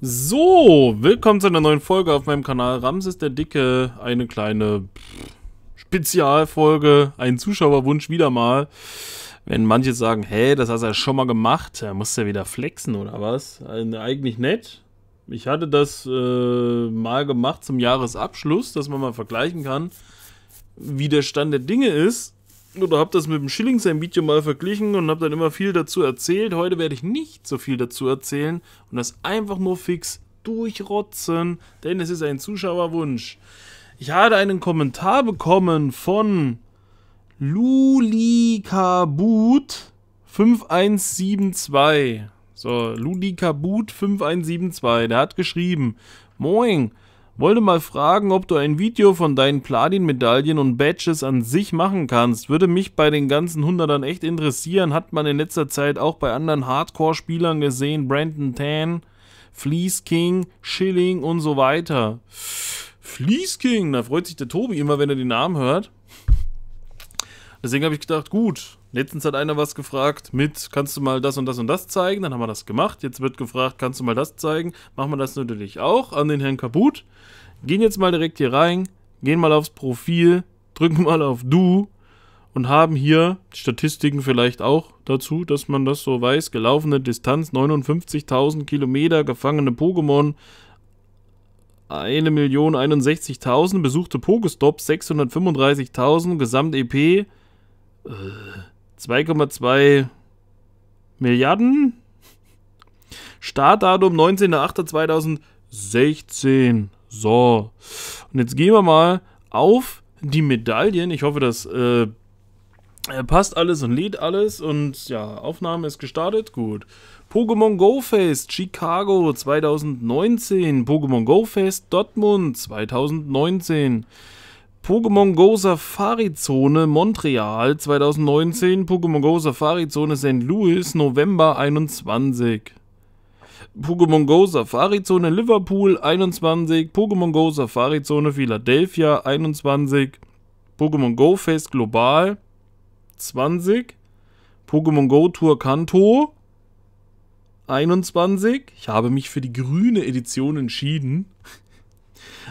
So, willkommen zu einer neuen Folge auf meinem Kanal Ramses der Dicke. Eine kleine Spezialfolge, ein Zuschauerwunsch wieder mal. Wenn manche sagen, hey, das hast du ja schon mal gemacht, da musst du ja wieder flexen oder was? Eigentlich nett. Ich hatte das äh, mal gemacht zum Jahresabschluss, dass man mal vergleichen kann, wie der Stand der Dinge ist oder habe das mit dem Schilling sein Video mal verglichen und habe dann immer viel dazu erzählt. Heute werde ich nicht so viel dazu erzählen und das einfach nur fix durchrotzen, denn es ist ein Zuschauerwunsch. Ich hatte einen Kommentar bekommen von Lulikabut 5172. So, Lulikabut 5172, der hat geschrieben: "Moin, wollte mal fragen, ob du ein Video von deinen Platin-Medaillen und Badges an sich machen kannst. Würde mich bei den ganzen Hundertern echt interessieren. Hat man in letzter Zeit auch bei anderen Hardcore-Spielern gesehen. Brandon Tan, Fleece King, Schilling und so weiter. Fleece King, da freut sich der Tobi immer, wenn er den Namen hört. Deswegen habe ich gedacht, gut, Letztens hat einer was gefragt mit, kannst du mal das und das und das zeigen? Dann haben wir das gemacht. Jetzt wird gefragt, kannst du mal das zeigen? Machen wir das natürlich auch an den Herrn Kaput. Gehen jetzt mal direkt hier rein, gehen mal aufs Profil, drücken mal auf Du und haben hier Statistiken vielleicht auch dazu, dass man das so weiß. Gelaufene Distanz 59.000 Kilometer, gefangene Pokémon 1.061.000, besuchte Pokestops 635.000, Gesamt-EP... Äh, 2,2 Milliarden. Startdatum 19.08.2016. So. Und jetzt gehen wir mal auf die Medaillen. Ich hoffe, das äh, äh, passt alles und lädt alles. Und ja, Aufnahme ist gestartet. Gut. Pokémon Go Fest Chicago 2019. Pokémon Go Fest Dortmund 2019. Pokémon Go Safari Zone Montreal 2019, Pokémon Go Safari Zone St. Louis November 21. Pokémon Go Safari Zone Liverpool 21, Pokémon Go Safari Zone Philadelphia 21, Pokémon Go Fest Global 20, Pokémon Go Tour Kanto 21. Ich habe mich für die grüne Edition entschieden.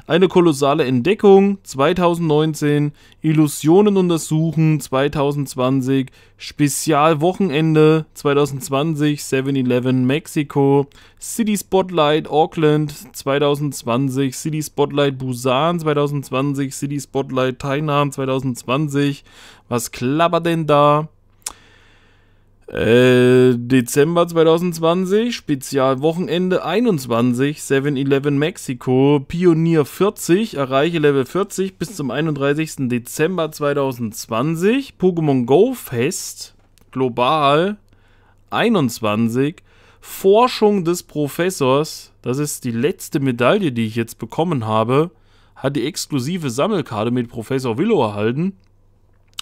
Eine kolossale Entdeckung 2019, Illusionen untersuchen 2020, Spezialwochenende 2020, 7-Eleven Mexiko, City Spotlight Auckland 2020, City Spotlight Busan 2020, City Spotlight Tainan 2020. Was klappert denn da? Äh, Dezember 2020, Spezialwochenende 21, 7-Eleven Mexiko, Pionier 40, erreiche Level 40 bis zum 31. Dezember 2020, Pokémon Go Fest, global 21, Forschung des Professors, das ist die letzte Medaille, die ich jetzt bekommen habe, hat die exklusive Sammelkarte mit Professor Willow erhalten.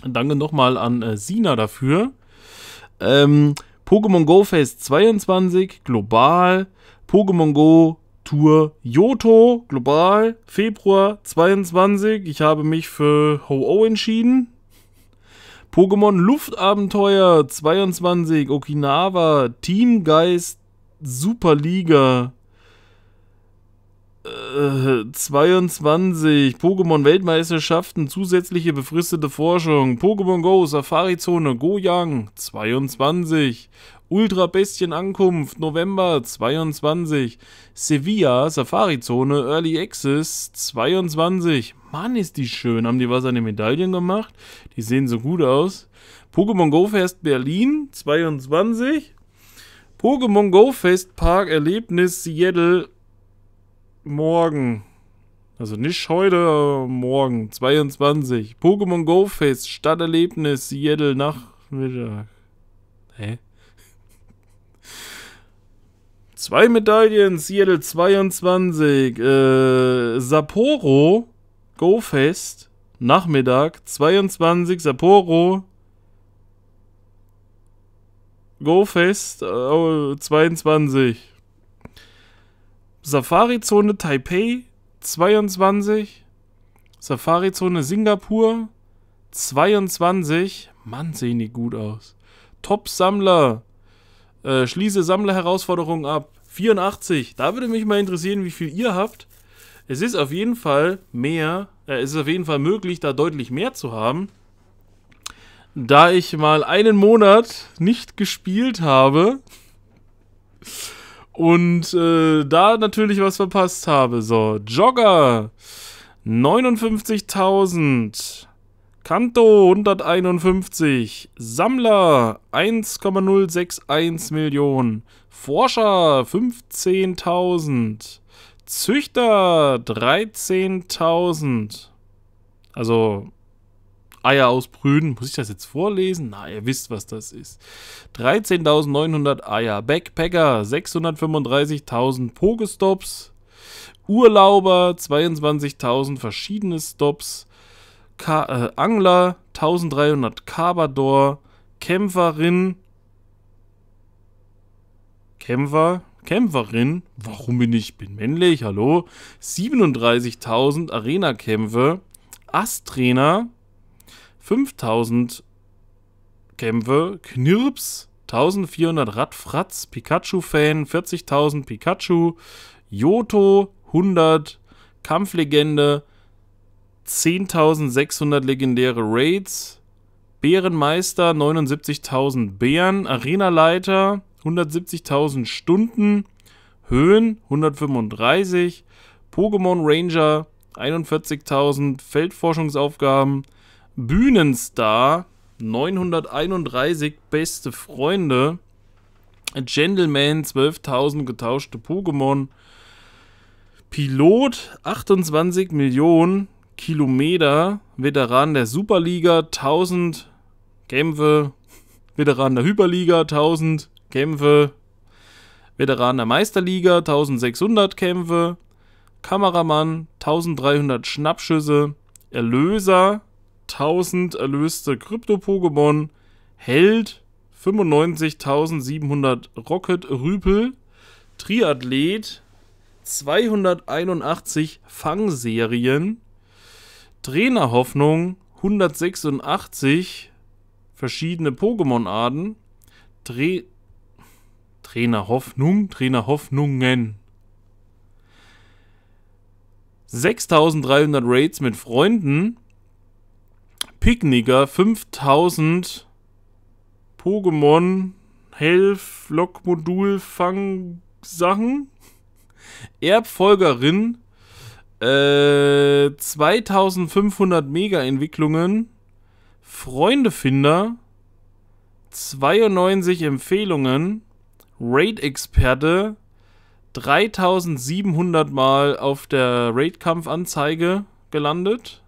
Danke nochmal an äh, Sina dafür. Ähm, Pokémon Go Phase 22 global, Pokémon Go Tour Yoto global, Februar 22. Ich habe mich für Ho-Oh entschieden. Pokémon Luftabenteuer 22, Okinawa, Teamgeist Superliga 22. Äh, Pokémon-Weltmeisterschaften, zusätzliche befristete Forschung. Pokémon Go, Safari-Zone, Goyang, 22. Ultra-Bestien-Ankunft, November, 22. Sevilla, Safari-Zone, Early Access, 22. Mann, ist die schön. Haben die was an den Medaillen gemacht? Die sehen so gut aus. Pokémon Go Fest Berlin, 22. Pokémon Go Fest Park Erlebnis Seattle morgen. Also nicht heute, morgen, 22. Pokémon Go Fest, Stadterlebnis, Seattle Nachmittag. Hä? Zwei Medaillen, Seattle 22. Äh, Sapporo Go Fest, Nachmittag, 22, Sapporo. Go Fest, äh, 22. Safari-Zone Taipei 22. Safari-Zone Singapur 22. Mann, sehen die gut aus. Top-Sammler. Äh, schließe Sammler-Herausforderungen ab. 84. Da würde mich mal interessieren, wie viel ihr habt. Es ist auf jeden Fall mehr, äh, es ist auf jeden Fall möglich, da deutlich mehr zu haben. Da ich mal einen Monat nicht gespielt habe und äh, da natürlich was verpasst habe. So, Jogger 59.000, Kanto 151, Sammler 1,061 Millionen, Forscher 15.000, Züchter 13.000. Also Eier ausbrüten. Muss ich das jetzt vorlesen? Na, ihr wisst, was das ist. 13.900 Eier. Backpacker 635.000 Pokestops. Urlauber 22.000 verschiedene Stops. Ka äh, Angler 1300 Kabador. Kämpferin. Kämpfer. Kämpferin. Warum bin ich? Bin männlich, hallo. 37.000 Arena-Kämpfe. Astrainer 5000 Kämpfe, Knirps, 1400 Radfratz, Pikachu-Fan, 40.000 Pikachu, Yoto, 100, Kampflegende, 10.600 legendäre Raids, Bärenmeister, 79.000 Bären, Arenaleiter, 170.000 Stunden, Höhen, 135, Pokémon Ranger, 41.000, Feldforschungsaufgaben, Bühnenstar, 931 beste Freunde, Gentleman, 12.000 getauschte Pokémon, Pilot, 28 Millionen Kilometer, Veteran der Superliga, 1000 Kämpfe, Veteran der Hyperliga, 1000 Kämpfe, Veteran der Meisterliga, 1600 Kämpfe, Kameramann, 1300 Schnappschüsse, Erlöser, 1000 erlöste Krypto-Pokémon, Held 95.700 Rocket-Rüpel, Triathlet 281 Fangserien, Trainerhoffnung 186 verschiedene Pokémon-Arten, Tra Trainerhoffnung, Trainerhoffnungen. 6300 Raids mit Freunden, Picknicker 5000 Pokémon Helf Lockmodul Fang Sachen. Erbfolgerin äh, 2500 Mega-Entwicklungen, Freundefinder, 92 Empfehlungen, Raid-Experte, 3700 Mal auf der Raid-Kampfanzeige gelandet,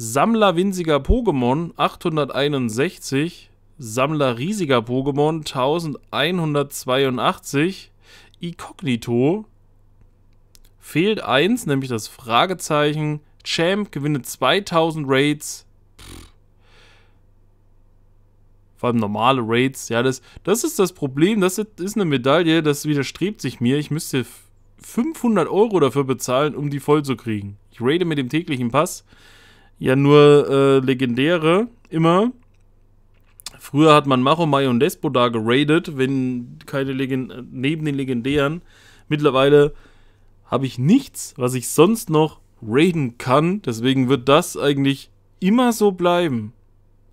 Sammler winziger Pokémon 861, Sammler riesiger Pokémon 1182, Incognito fehlt eins, nämlich das Fragezeichen. Champ gewinne 2000 Raids. Vor allem normale Raids. Ja, das, das ist das Problem. Das ist eine Medaille, das widerstrebt sich mir. Ich müsste 500 Euro dafür bezahlen, um die voll zu kriegen. Ich raide mit dem täglichen Pass ja nur äh, legendäre immer. Früher hat man Macho, Mai und Despo da geradet, wenn keine Legen äh, neben den legendären. Mittlerweile habe ich nichts, was ich sonst noch raiden kann. Deswegen wird das eigentlich immer so bleiben.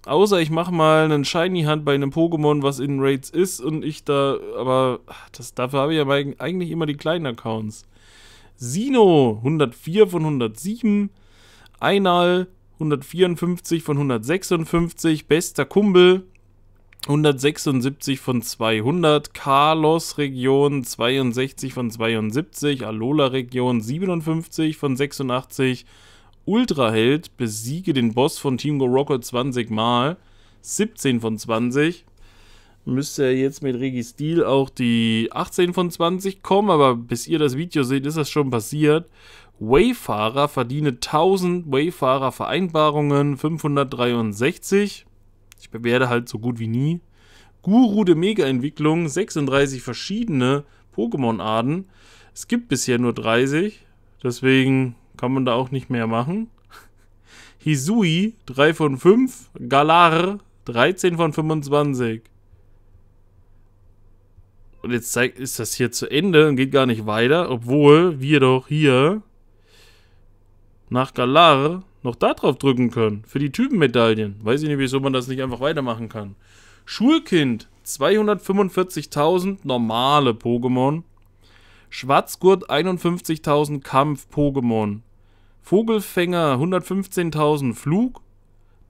Außer ich mache mal einen Shiny Hand bei einem Pokémon, was in Raids ist und ich da, aber das, dafür habe ich ja eigentlich immer die kleinen Accounts. Sino 104 von 107, Einal 154 von 156, bester Kumpel 176 von 200, Carlos Region 62 von 72, Alola Region 57 von 86, Ultraheld besiege den Boss von Team Go Rocket 20 Mal, 17 von 20. Müsste er jetzt mit Registil auch die 18 von 20 kommen, aber bis ihr das Video seht, ist das schon passiert. Wayfarer verdiene 1000 Wayfarer-Vereinbarungen, 563. Ich bewerte halt so gut wie nie. Guru der Mega-Entwicklung, 36 verschiedene Pokémon-Arten. Es gibt bisher nur 30, deswegen kann man da auch nicht mehr machen. Hisui 3 von 5, Galar 13 von 25. Und jetzt ist das hier zu Ende und geht gar nicht weiter, obwohl wir doch hier nach Galar noch da drauf drücken können. Für die Typenmedaillen. Weiß ich nicht, wieso man das nicht einfach weitermachen kann. Schulkind, 245.000 normale Pokémon. Schwarzgurt, 51.000 Kampf-Pokémon. Vogelfänger, 115.000 Flug.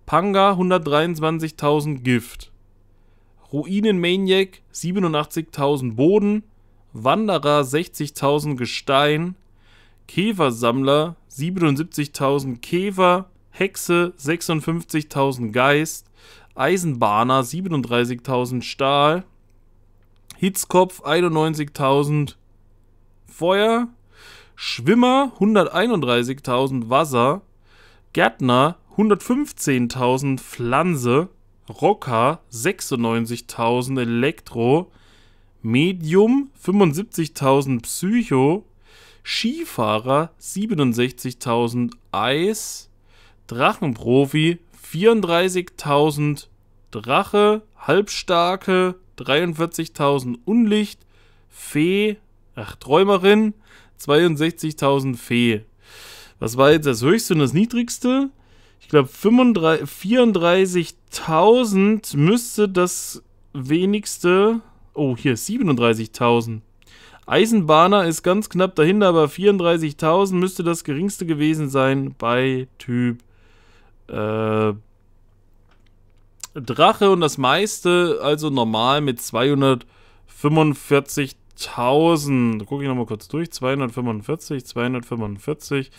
Panga, 123.000 Gift. Ruinenmaniac, 87.000 Boden. Wanderer, 60.000 Gestein. Käfersammler 77.000 Käfer, Hexe 56.000 Geist, Eisenbahner 37.000 Stahl, Hitzkopf 91.000 Feuer, Schwimmer 131.000 Wasser, Gärtner 115.000 Pflanze, Rocker 96.000 Elektro, Medium 75.000 Psycho, Skifahrer 67.000, Eis, Drachenprofi 34.000, Drache, Halbstarke 43.000, Unlicht, Fee, ach, Träumerin 62.000, Fee. Was war jetzt das höchste und das niedrigste? Ich glaube, 34.000 müsste das wenigste. Oh, hier 37.000. Eisenbahner ist ganz knapp dahinter, aber 34.000 müsste das geringste gewesen sein bei Typ äh, Drache und das meiste, also normal mit 245.000. Gucke ich nochmal kurz durch. 245, 245,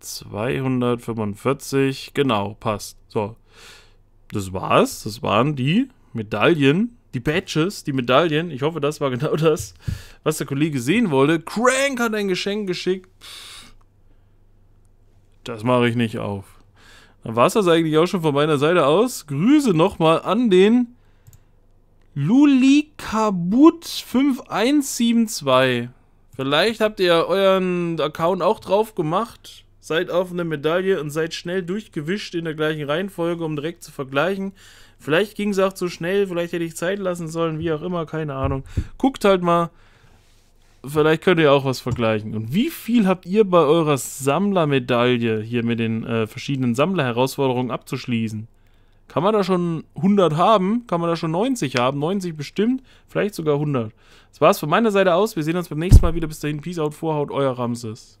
245. Genau, passt. So. Das war's. Das waren die Medaillen die Badges, die Medaillen, ich hoffe, das war genau das, was der Kollege sehen wollte. Crank hat ein Geschenk geschickt. das mache ich nicht auf. Dann war es das eigentlich auch schon von meiner Seite aus. Grüße nochmal an den Lulikabut5172. Vielleicht habt ihr euren Account auch drauf gemacht. Seid auf eine Medaille und seid schnell durchgewischt in der gleichen Reihenfolge, um direkt zu vergleichen. Vielleicht ging es auch zu schnell, vielleicht hätte ich Zeit lassen sollen, wie auch immer, keine Ahnung. Guckt halt mal. Vielleicht könnt ihr auch was vergleichen. Und wie viel habt ihr bei eurer Sammlermedaille hier mit den äh, verschiedenen Sammlerherausforderungen abzuschließen? Kann man da schon 100 haben? Kann man da schon 90 haben? 90 bestimmt? Vielleicht sogar 100. Das war's von meiner Seite aus. Wir sehen uns beim nächsten Mal wieder. Bis dahin. Peace out, Vorhaut, euer Ramses.